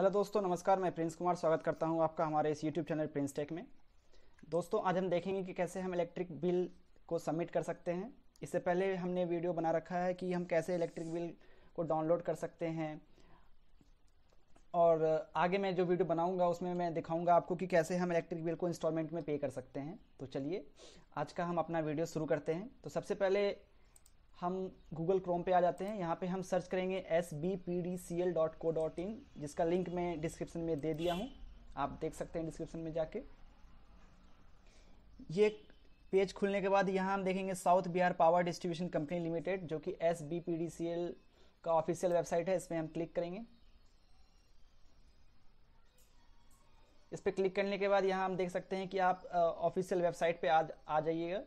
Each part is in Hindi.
हेलो दोस्तों नमस्कार मैं प्रिंस कुमार स्वागत करता हूं आपका हमारे इस यूट्यूब चैनल प्रिंस टेक में दोस्तों आज हम देखेंगे कि कैसे हम इलेक्ट्रिक बिल को सबमिट कर सकते हैं इससे पहले हमने वीडियो बना रखा है कि हम कैसे इलेक्ट्रिक बिल को डाउनलोड कर सकते हैं और आगे मैं जो वीडियो बनाऊंगा उसमें मैं दिखाऊंगा आपको कि कैसे हम इलेक्ट्रिक बिल को इंस्टॉलमेंट में पे कर सकते हैं तो चलिए आज का हम अपना वीडियो शुरू करते हैं तो सबसे पहले हम गूगल क्रोम पे आ जाते हैं यहाँ पे हम सर्च करेंगे S B P D C L dot co dot in जिसका लिंक मैं डिस्क्रिप्शन में दे दिया हूँ आप देख सकते हैं डिस्क्रिप्शन में जाके ये पेज खुलने के बाद यहाँ हम देखेंगे South Bihar power distribution company limited जो कि S B P D C L का ऑफिशियल वेबसाइट है इसमें हम क्लिक करेंगे इस पर क्लिक करने के बाद यहाँ हम देख सकते हैं कि आप ऑफिशियल वेबसाइट पे आ, आ जाइएगा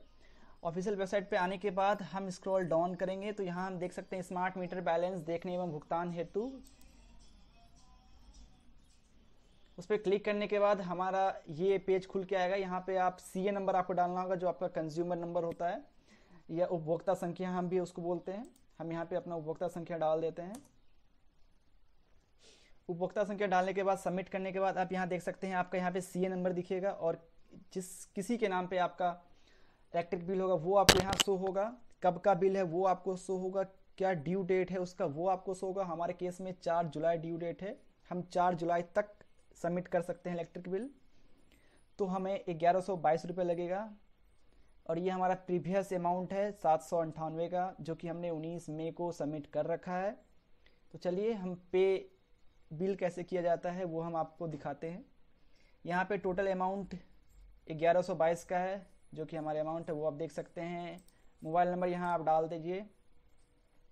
ऑफिशियल वेबसाइट पे आने के बाद हम स्क्रॉल डाउन करेंगे तो यहाँ हम देख सकते हैं स्मार्ट मीटर बैलेंस देखने एवं भुगतान हेतु उस पर क्लिक करने के बाद हमारा ये पेज खुल के आएगा यहाँ पे आप सी नंबर आपको डालना होगा जो आपका कंज्यूमर नंबर होता है या उपभोक्ता संख्या हम भी उसको बोलते हैं हम यहाँ पे अपना उपभोक्ता संख्या डाल देते हैं उपभोक्ता संख्या डालने के बाद सबमिट करने के बाद आप यहाँ देख सकते हैं आपका यहाँ पे सी नंबर दिखेगा और जिस किसी के नाम पे आपका इलेक्ट्रिक बिल होगा वो आपके यहाँ शो होगा कब का बिल है वो आपको शो होगा क्या ड्यू डेट है उसका वो आपको शो होगा हमारे केस में चार जुलाई ड्यू डेट है हम चार जुलाई तक सबमिट कर सकते हैं इलेक्ट्रिक बिल तो हमें ग्यारह सौ बाईस रुपये लगेगा और ये हमारा प्रीवियस अमाउंट है सात सौ अंठानवे का जो कि हमने उन्नीस मई को सबमिट कर रखा है तो चलिए हम पे बिल कैसे किया जाता है वो हम आपको दिखाते हैं यहाँ पे टोटल अमाउंट ग्यारह सौ बाईस का है जो कि हमारे अमाउंट है वो आप देख सकते हैं मोबाइल नंबर यहाँ आप डाल दीजिए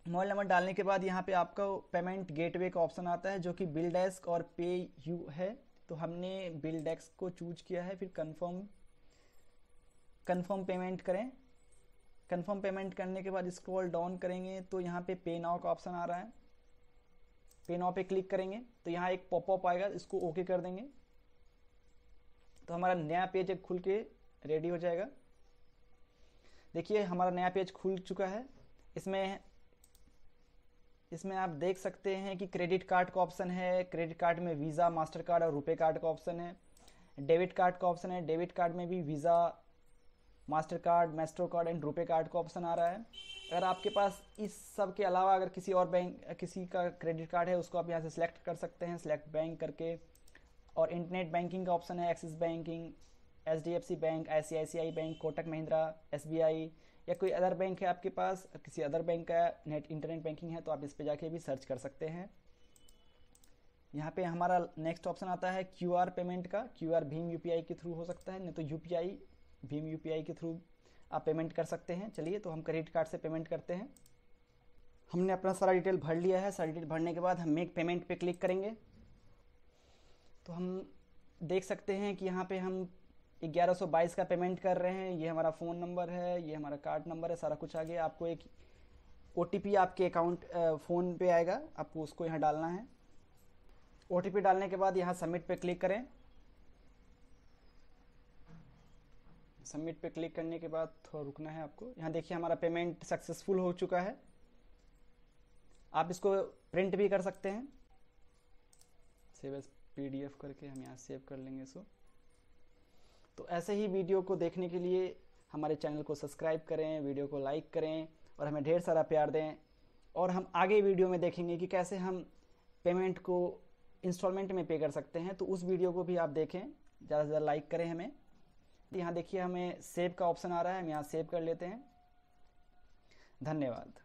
मोबाइल नंबर डालने के बाद यहाँ पे आपका पेमेंट गेटवे का ऑप्शन आता है जो कि बिल डेस्क और पे यू है तो हमने बिल डेस्क को चूज किया है फिर कंफर्म कंफर्म पेमेंट करें कंफर्म पेमेंट करने के बाद स्क्रॉल डाउन करेंगे तो यहाँ पे पे नाव का ऑप्शन आ रहा है पे नाव पे क्लिक करेंगे तो यहाँ एक पॉपअप आएगा इसको ओके कर देंगे तो हमारा नया पेज एक खुल के रेडी हो जाएगा देखिए हमारा नया पेज खुल चुका है इसमें इसमें आप देख सकते हैं कि क्रेडिट कार्ड का ऑप्शन है क्रेडिट कार्ड में वीज़ा मास्टर कार्ड और रुपए कार्ड का ऑप्शन है डेबिट कार्ड का ऑप्शन है डेबिट कार्ड में भी Visa Mastercard Maestro card and RuPay card का ऑप्शन आ रहा है अगर आपके पास इस सब के अलावा अगर किसी और बैंक किसी का क्रेडिट कार्ड है उसको आप यहाँ से सिलेक्ट कर सकते हैं सिलेक्ट बैंक करके और इंटरनेट बैंकिंग का ऑप्शन है Axis banking H D F C bank I C C I I bank Kotak Mahindra S B I या कोई अदर बैंक है आपके पास किसी अदर बैंक का नेट इंटरनेट बैंकिंग है तो आप इस पर जाके भी सर्च कर सकते हैं यहाँ पे हमारा नेक्स्ट ऑप्शन आता है क्यू आर पेमेंट का क्यू आर भीम यू पी आई के थ्रू हो सकता है नहीं तो यू पी आई भीम यू पी आई के थ्रू आप पेमेंट कर सकते हैं चलिए तो हम क्रेडिट कार्ड से पेमेंट करते हैं हमने अपना सारा डिटेल भर लिया है सारा डिटेल भरने के बाद हम मेक पेमेंट पे क्लिक करेंगे तो हम देख सकते हैं कि यहाँ पे हम 1122 का पेमेंट कर रहे हैं ये हमारा फ़ोन नंबर है ये हमारा कार्ड नंबर है सारा कुछ आ गया आपको एक ओ आपके अकाउंट फ़ोन पे आएगा आपको उसको यहाँ डालना है ओ डालने के बाद यहाँ सबमिट पे क्लिक करें सबमिट पे क्लिक करने के बाद थोड़ा रुकना है आपको यहाँ देखिए हमारा पेमेंट सक्सेसफुल हो चुका है आप इसको प्रिंट भी कर सकते हैं सेव एस पी करके हम यहाँ सेव कर लेंगे इसको तो ऐसे ही वीडियो को देखने के लिए हमारे चैनल को सब्सक्राइब करें वीडियो को लाइक करें और हमें ढेर सारा प्यार दें और हम आगे वीडियो में देखेंगे कि कैसे हम पेमेंट को इंस्टॉलमेंट में पे कर सकते हैं तो उस वीडियो को भी आप देखें ज़्यादा से ज़्यादा लाइक करें हमें यहाँ देखिए हमें सेव का ऑप्शन आ रहा है हम यहाँ सेव कर लेते हैं धन्यवाद